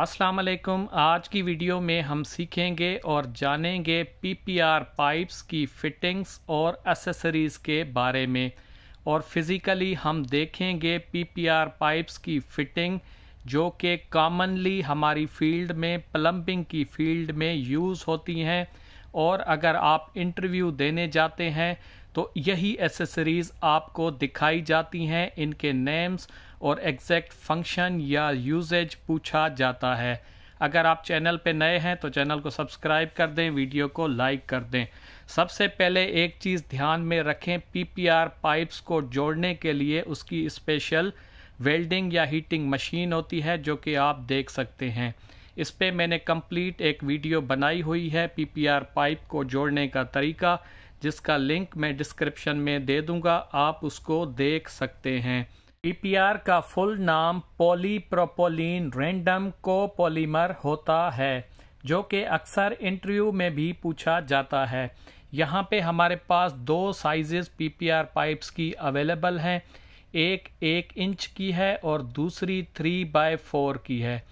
अस्सलाम वालेकुम आज की वीडियो में हम सीखेंगे और जानेंगे पीपीआर पाइप्स की फिटिंग्स और एसेसरीज़ के बारे में और फिज़िकली हम देखेंगे पीपीआर पाइप्स की फिटिंग जो कि कॉमनली हमारी फील्ड में प्लम्बिंग की फील्ड में यूज़ होती हैं और अगर आप इंटरव्यू देने जाते हैं तो यही एसेसरीज़ आपको दिखाई जाती हैं इनके नेम्स और एग्जैक्ट फंक्शन या यूजेज पूछा जाता है अगर आप चैनल पे नए हैं तो चैनल को सब्सक्राइब कर दें वीडियो को लाइक कर दें सबसे पहले एक चीज़ ध्यान में रखें पीपीआर पाइप्स को जोड़ने के लिए उसकी स्पेशल वेल्डिंग या हीटिंग मशीन होती है जो कि आप देख सकते हैं इस पर मैंने कंप्लीट एक वीडियो बनाई हुई है पीपीआर पाइप को जोड़ने का तरीका जिसका लिंक मैं डिस्क्रिप्शन में दे दूंगा आप उसको देख सकते हैं पीपीआर e का फुल नाम पॉलीप्रोपोलीन रेंडम कोपोलीमर होता है जो कि अक्सर इंटरव्यू में भी पूछा जाता है यहाँ पे हमारे पास दो साइजेस पीपीआर पाइप्स की अवेलेबल हैं एक एक इंच की है और दूसरी थ्री बाय फोर की है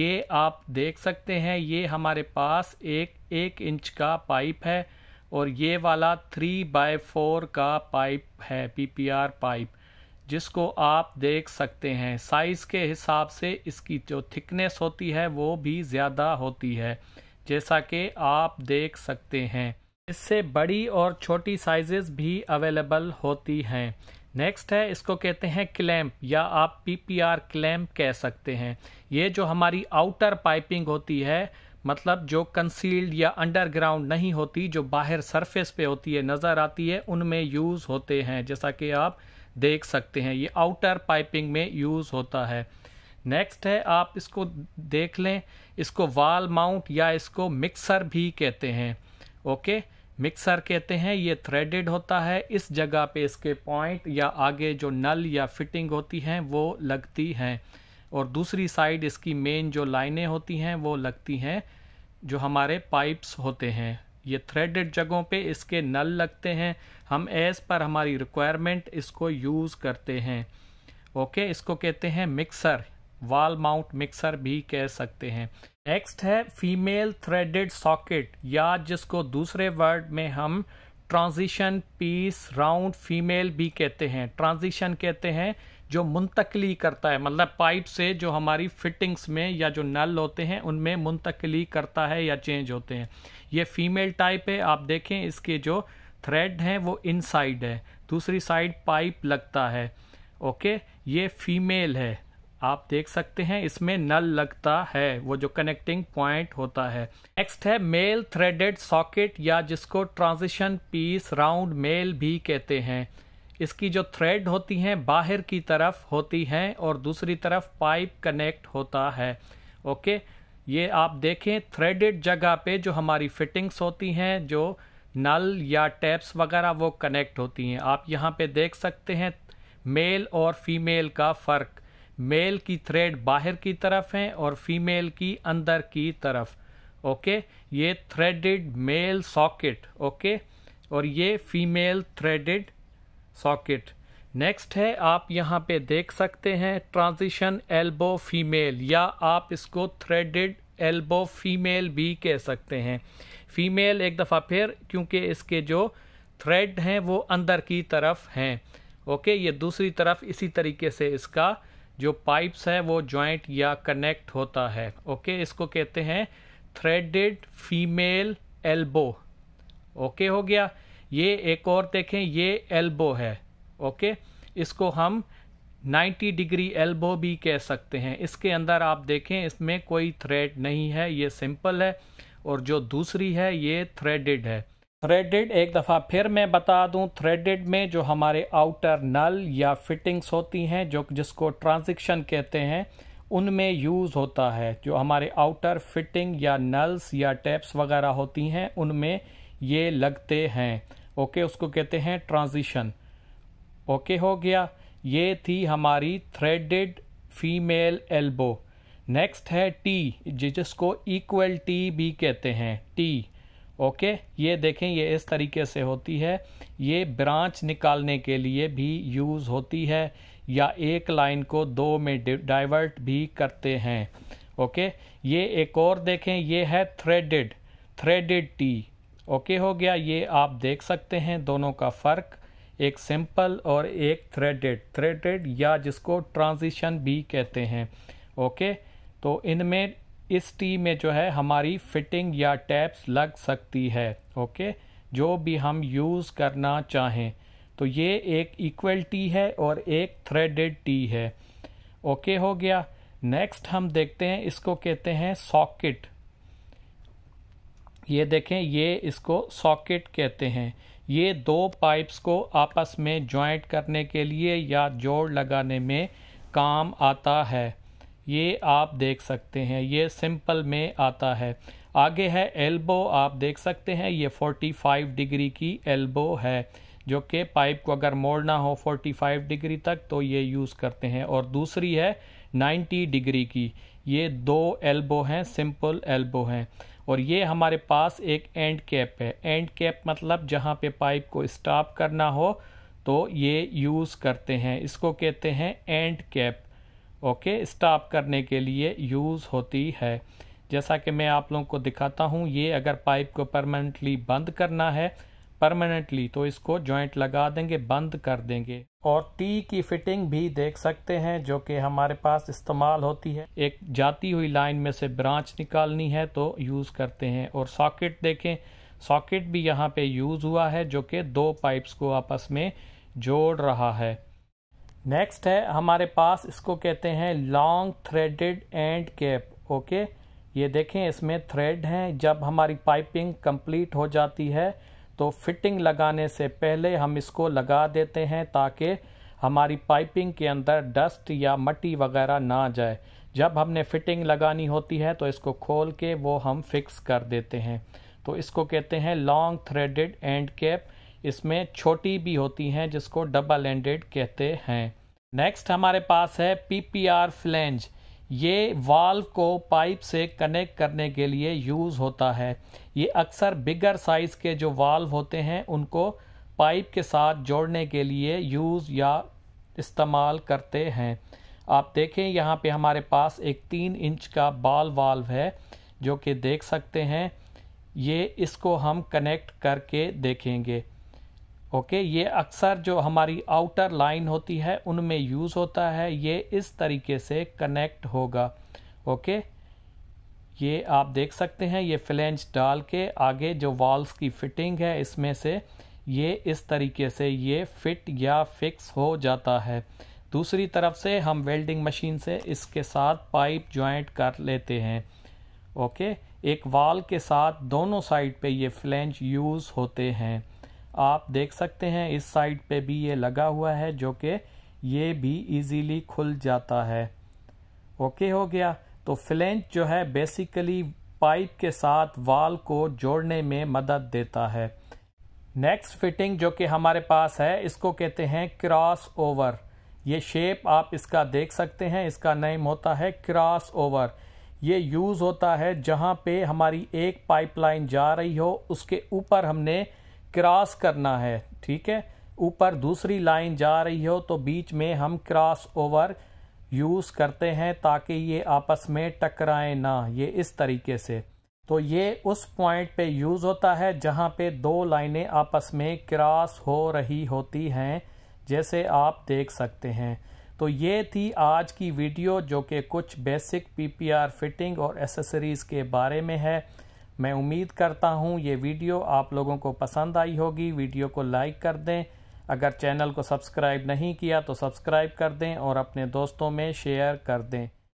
ये आप देख सकते हैं ये हमारे पास एक एक इंच का पाइप है और ये वाला थ्री बाय फोर का पाइप है पीपीआर पाइप जिसको आप देख सकते हैं साइज़ के हिसाब से इसकी जो थिकनेस होती है वो भी ज़्यादा होती है जैसा कि आप देख सकते हैं इससे बड़ी और छोटी साइजेस भी अवेलेबल होती हैं नेक्स्ट है इसको कहते हैं क्लैम्प या आप पी पी आर क्लैम्प कह सकते हैं ये जो हमारी आउटर पाइपिंग होती है मतलब जो कंसील्ड या अंडरग्राउंड नहीं होती जो बाहर सरफेस पे होती है नज़र आती है उनमें यूज़ होते हैं जैसा कि आप देख सकते हैं ये आउटर पाइपिंग में यूज़ होता है नेक्स्ट है आप इसको देख लें इसको वाल माउंट या इसको मिक्सर भी कहते हैं ओके मिक्सर कहते हैं ये थ्रेडेड होता है इस जगह पे इसके पॉइंट या आगे जो नल या फिटिंग होती हैं वो लगती हैं और दूसरी साइड इसकी मेन जो लाइनें होती हैं वो लगती हैं जो हमारे पाइप्स होते हैं ये थ्रेडेड जगहों पे इसके नल लगते हैं हम एज पर हमारी रिक्वायरमेंट इसको यूज़ करते हैं ओके इसको कहते हैं मिक्सर वाल माउंट मिक्सर भी कह सकते हैं नेक्स्ट है फीमेल थ्रेडेड सॉकेट या जिसको दूसरे वर्ड में हम ट्रांजिशन पीस राउंड फीमेल भी कहते हैं ट्रांजिशन कहते हैं जो मुंतकली करता है मतलब पाइप से जो हमारी फिटिंग्स में या जो नल होते हैं उनमें मुंतकली करता है या चेंज होते हैं ये फीमेल टाइप है आप देखें इसके जो थ्रेड हैं वो इनसाइड है दूसरी साइड पाइप लगता है ओके ये फीमेल है आप देख सकते हैं इसमें नल लगता है वो जो कनेक्टिंग पॉइंट होता है नेक्स्ट है मेल थ्रेडेड सॉकेट या जिसको ट्रांजिशन पीस राउंड मेल भी कहते हैं इसकी जो थ्रेड होती हैं बाहर की तरफ होती हैं और दूसरी तरफ पाइप कनेक्ट होता है ओके ये आप देखें थ्रेडेड जगह पे जो हमारी फिटिंग्स होती हैं जो नल या टैप्स वगैरह वो कनेक्ट होती हैं आप यहाँ पे देख सकते हैं मेल और फीमेल का फ़र्क मेल की थ्रेड बाहर की तरफ है और फीमेल की अंदर की तरफ ओके ये थ्रेडेड मेल सॉकेट ओके और ये फीमेल थ्रेडेड सॉकेट नेक्स्ट है आप यहाँ पे देख सकते हैं ट्रांजिशन एल्बो फीमेल या आप इसको थ्रेडेड एल्बो फीमेल भी कह सकते हैं फीमेल एक दफ़ा फिर क्योंकि इसके जो थ्रेड हैं वो अंदर की तरफ हैं ओके ये दूसरी तरफ इसी तरीके से इसका जो पाइप्स है वो जॉइंट या कनेक्ट होता है ओके इसको कहते हैं थ्रेडेड फीमेल एल्बो ओके हो गया ये एक और देखें ये एल्बो है ओके इसको हम 90 डिग्री एल्बो भी कह सकते हैं इसके अंदर आप देखें इसमें कोई थ्रेड नहीं है ये सिंपल है और जो दूसरी है ये थ्रेडेड है थ्रेडेड एक दफ़ा फिर मैं बता दूं थ्रेडेड में जो हमारे आउटर नल या फिटिंग्स होती हैं जो जिसको ट्रांजिक्शन कहते हैं उनमें यूज़ होता है जो हमारे आउटर फिटिंग या नल्स या टैप्स वगैरह होती हैं उनमें ये लगते हैं ओके उसको कहते हैं ट्रांजिशन ओके हो गया ये थी हमारी थ्रेडेड फीमेल एल्बो नेक्स्ट है टी जिसको इक्वल टी भी कहते हैं टी ओके ये देखें ये इस तरीके से होती है ये ब्रांच निकालने के लिए भी यूज़ होती है या एक लाइन को दो में डाइवर्ट भी करते हैं ओके ये एक और देखें ये है थ्रेडेड थ्रेडेड टी ओके हो गया ये आप देख सकते हैं दोनों का फ़र्क एक सिंपल और एक थ्रेडेड थ्रेडेड या जिसको ट्रांजिशन भी कहते हैं ओके तो इनमें इस टी में जो है हमारी फिटिंग या टैप्स लग सकती है ओके जो भी हम यूज़ करना चाहें तो ये एक इक्वल टी है और एक थ्रेडेड टी है ओके हो गया नेक्स्ट हम देखते हैं इसको कहते हैं सॉकेट ये देखें ये इसको सॉकेट कहते हैं ये दो पाइप्स को आपस में जॉइंट करने के लिए या जोड़ लगाने में काम आता है ये आप देख सकते हैं ये सिंपल में आता है आगे है एल्बो आप देख सकते हैं ये 45 डिग्री की एल्बो है जो कि पाइप को अगर मोड़ना हो 45 डिग्री तक तो ये यूज़ करते हैं और दूसरी है 90 डिग्री की ये दो एल्बो हैं सिंपल एल्बो हैं और ये हमारे पास एक एंड कैप है एंड कैप मतलब जहाँ पे पाइप को स्टॉप करना हो तो ये यूज़ करते हैं इसको कहते हैं एंड कैप ओके स्टॉप करने के लिए यूज़ होती है जैसा कि मैं आप लोगों को दिखाता हूँ ये अगर पाइप को परमानेंटली बंद करना है परमानेंटली तो इसको जॉइंट लगा देंगे बंद कर देंगे और टी की फिटिंग भी देख सकते हैं जो कि हमारे पास इस्तेमाल होती है एक जाती हुई लाइन में से ब्रांच निकालनी है तो यूज़ करते हैं और सॉकेट देखें सॉकेट भी यहाँ पे यूज़ हुआ है जो कि दो पाइप्स को आपस में जोड़ रहा है नेक्स्ट है हमारे पास इसको कहते हैं long threaded end cap okay ये देखें इसमें थ्रेड हैं जब हमारी पाइपिंग कंप्लीट हो जाती है तो फिटिंग लगाने से पहले हम इसको लगा देते हैं ताकि हमारी पाइपिंग के अंदर डस्ट या मट्टी वगैरह ना जाए जब हमने फिटिंग लगानी होती है तो इसको खोल के वो हम फिक्स कर देते हैं तो इसको कहते हैं लॉन्ग थ्रेडेड एंड कैप इसमें छोटी भी होती हैं जिसको डबल एंडेड कहते हैं नेक्स्ट हमारे पास है पीपीआर फ्लेंज ये वाल्व को पाइप से कनेक्ट करने के लिए यूज़ होता है ये अक्सर बिगर साइज़ के जो वाल्व होते हैं उनको पाइप के साथ जोड़ने के लिए यूज़ या इस्तेमाल करते हैं आप देखें यहाँ पे हमारे पास एक तीन इंच का बाल वाल्व है जो कि देख सकते हैं ये इसको हम कनेक्ट करके देखेंगे ओके ये अक्सर जो हमारी आउटर लाइन होती है उनमें यूज़ होता है ये इस तरीके से कनेक्ट होगा ओके ये आप देख सकते हैं ये फ्लेंज डाल के आगे जो वॉल्स की फिटिंग है इसमें से ये इस तरीके से ये फिट या फिक्स हो जाता है दूसरी तरफ से हम वेल्डिंग मशीन से इसके साथ पाइप ज्वाइंट कर लेते हैं ओके एक वाल के साथ दोनों साइड पे ये फ्लेंज यूज़ होते हैं आप देख सकते हैं इस साइड पे भी ये लगा हुआ है जो कि ये भी इजीली खुल जाता है ओके हो गया तो फ्लेंच जो है बेसिकली पाइप के साथ वाल को जोड़ने में मदद देता है नेक्स्ट फिटिंग जो कि हमारे पास है इसको कहते हैं क्रॉस ओवर ये शेप आप इसका देख सकते हैं इसका नेम होता है क्रॉस ओवर ये यूज़ होता है जहाँ पे हमारी एक पाइपलाइन जा रही हो उसके ऊपर हमने क्रॉस करना है ठीक है ऊपर दूसरी लाइन जा रही हो तो बीच में हम क्रॉस ओवर यूज़ करते हैं ताकि ये आपस में टकराएं ना ये इस तरीके से तो ये उस पॉइंट पे यूज़ होता है जहाँ पे दो लाइनें आपस में क्रॉस हो रही होती हैं जैसे आप देख सकते हैं तो ये थी आज की वीडियो जो कि कुछ बेसिक पीपीआर फिटिंग और एसेसरीज़ के बारे में है मैं उम्मीद करता हूँ ये वीडियो आप लोगों को पसंद आई होगी वीडियो को लाइक कर दें अगर चैनल को सब्सक्राइब नहीं किया तो सब्सक्राइब कर दें और अपने दोस्तों में शेयर कर दें